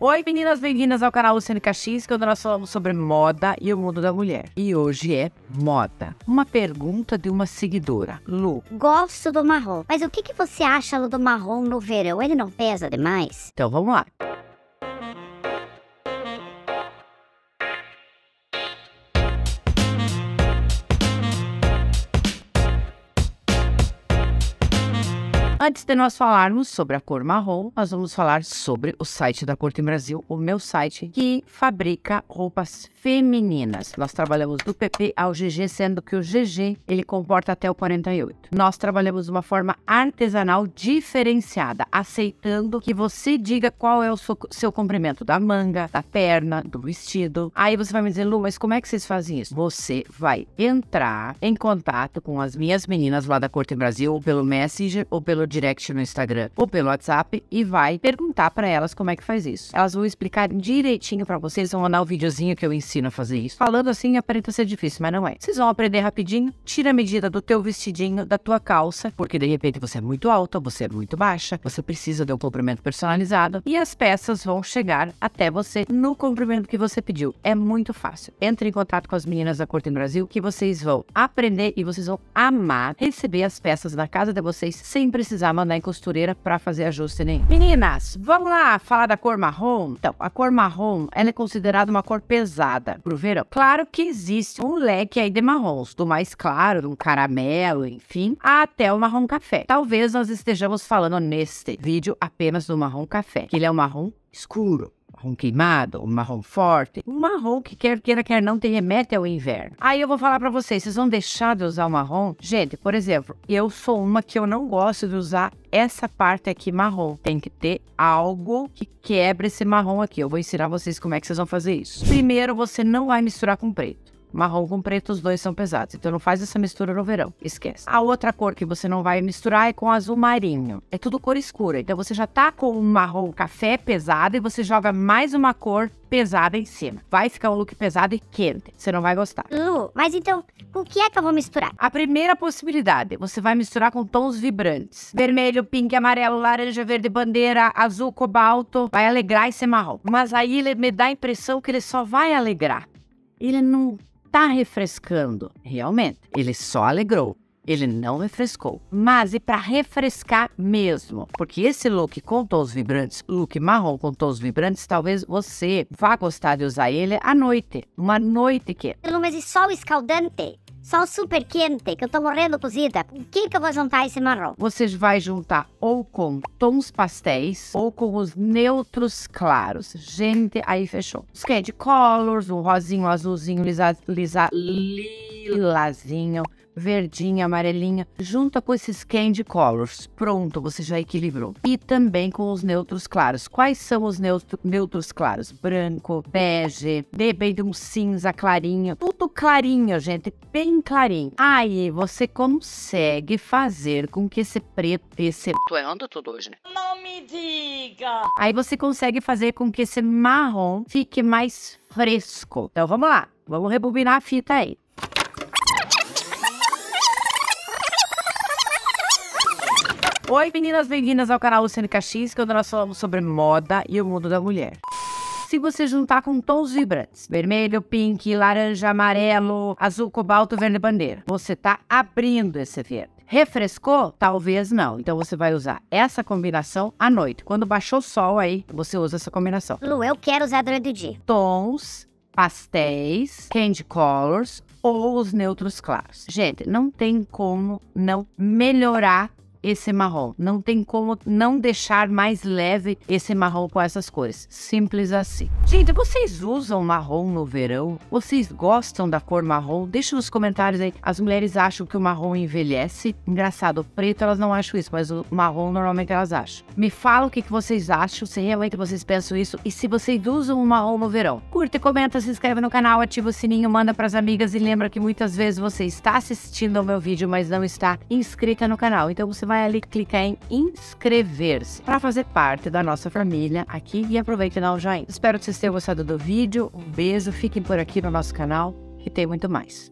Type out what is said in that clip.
Oi meninas, bem-vindas ao canal Luciane Caxias, quando é nós falamos sobre moda e o mundo da mulher. E hoje é moda. Uma pergunta de uma seguidora, Lu. Gosto do marrom, mas o que, que você acha Lu, do marrom no verão? Ele não pesa demais? Então vamos lá. Antes de nós falarmos sobre a cor marrom, nós vamos falar sobre o site da Corte Brasil, o meu site que fabrica roupas femininas. Nós trabalhamos do PP ao GG, sendo que o GG ele comporta até o 48. Nós trabalhamos de uma forma artesanal diferenciada, aceitando que você diga qual é o seu, seu comprimento da manga, da perna, do vestido. Aí você vai me dizer, Lu, mas como é que vocês fazem isso? Você vai entrar em contato com as minhas meninas lá da Corte Brasil, ou pelo Messenger ou pelo direct no Instagram ou pelo WhatsApp e vai perguntar para elas como é que faz isso. Elas vão explicar direitinho para vocês, vão mandar o um videozinho que eu ensino a fazer isso. Falando assim, aparenta ser difícil, mas não é. Vocês vão aprender rapidinho, tira a medida do teu vestidinho, da tua calça, porque de repente você é muito alta, você é muito baixa, você precisa de um comprimento personalizado e as peças vão chegar até você no comprimento que você pediu. É muito fácil. Entre em contato com as meninas da Corte no Brasil que vocês vão aprender e vocês vão amar receber as peças na casa de vocês sem precisar precisar mandar em costureira para fazer ajuste nenhum. Né? Meninas, vamos lá falar da cor marrom? Então, a cor marrom, ela é considerada uma cor pesada pro verão. Claro que existe um leque aí de marrons, do mais claro, um caramelo, enfim, até o marrom café. Talvez nós estejamos falando neste vídeo apenas do marrom café, que ele é um marrom escuro marrom queimado, um marrom forte, um marrom que quer queira quer não te remete ao inverno. Aí eu vou falar para vocês, vocês vão deixar de usar o marrom? Gente, por exemplo, eu sou uma que eu não gosto de usar essa parte aqui marrom. Tem que ter algo que quebre esse marrom aqui. Eu vou ensinar vocês como é que vocês vão fazer isso. Primeiro, você não vai misturar com preto. Marrom com preto, os dois são pesados. Então não faz essa mistura no verão, esquece. A outra cor que você não vai misturar é com azul marinho. É tudo cor escura. Então você já tá com um marrom café pesado e você joga mais uma cor pesada em cima. Vai ficar um look pesado e quente. Você não vai gostar. Lu, mas então, com que é que eu vou misturar? A primeira possibilidade, você vai misturar com tons vibrantes. Vermelho, pink, amarelo, laranja, verde, bandeira, azul, cobalto. Vai alegrar esse marrom. Mas aí ele me dá a impressão que ele só vai alegrar. Ele não tá refrescando. Realmente, ele só alegrou. Ele não refrescou. Mas e para refrescar mesmo? Porque esse look com tons vibrantes, look marrom com tons vibrantes, talvez você vá gostar de usar ele à noite. Uma noite que. Lumas e sol escaldante. Só super quente, que eu tô morrendo cozida. O que que eu vou juntar esse marrom? Vocês vai juntar ou com tons pastéis ou com os neutros claros. Gente, aí fechou. Os candy colors, o rosinho, o azulzinho, lisa, lisa, lilazinho verdinha, amarelinha, junta com esses candy colors. Pronto, você já equilibrou. E também com os neutros claros. Quais são os neutro, neutros claros? Branco, bege, de um cinza clarinho. Tudo clarinho, gente, bem clarinho. Aí você consegue fazer com que esse preto, esse... Tô errando é tudo hoje, né? Não me diga! Aí você consegue fazer com que esse marrom fique mais fresco. Então vamos lá, vamos rebobinar a fita aí. Oi meninas, bem-vindas ao canal Luciane Caxias, onde nós falamos sobre moda e o mundo da mulher. Se você juntar com tons vibrantes, vermelho, pink, laranja, amarelo, azul, cobalto, verde bandeira, você tá abrindo esse verde. Refrescou? Talvez não. Então você vai usar essa combinação à noite. Quando baixou o sol aí, você usa essa combinação. Lu, eu quero usar durante o dia. Tons, pastéis, candy colors ou os neutros claros. Gente, não tem como não melhorar esse marrom. Não tem como não deixar mais leve esse marrom com essas cores. Simples assim. Gente, vocês usam marrom no verão? Vocês gostam da cor marrom? Deixa nos comentários aí. As mulheres acham que o marrom envelhece. Engraçado, o preto elas não acham isso, mas o marrom normalmente elas acham. Me fala o que, vocês acham, se realmente vocês pensam isso e se vocês usam o marrom no verão. Curta, comenta, se inscreve no canal, ativa o sininho, manda pras amigas e lembra que muitas vezes você está assistindo ao meu vídeo, mas não está inscrita no canal. Então você vai ali clicar em inscrever-se para fazer parte da nossa família aqui e aproveite e dá um joinha. Espero que vocês tenham gostado do vídeo. Um beijo, fiquem por aqui no nosso canal e tem muito mais.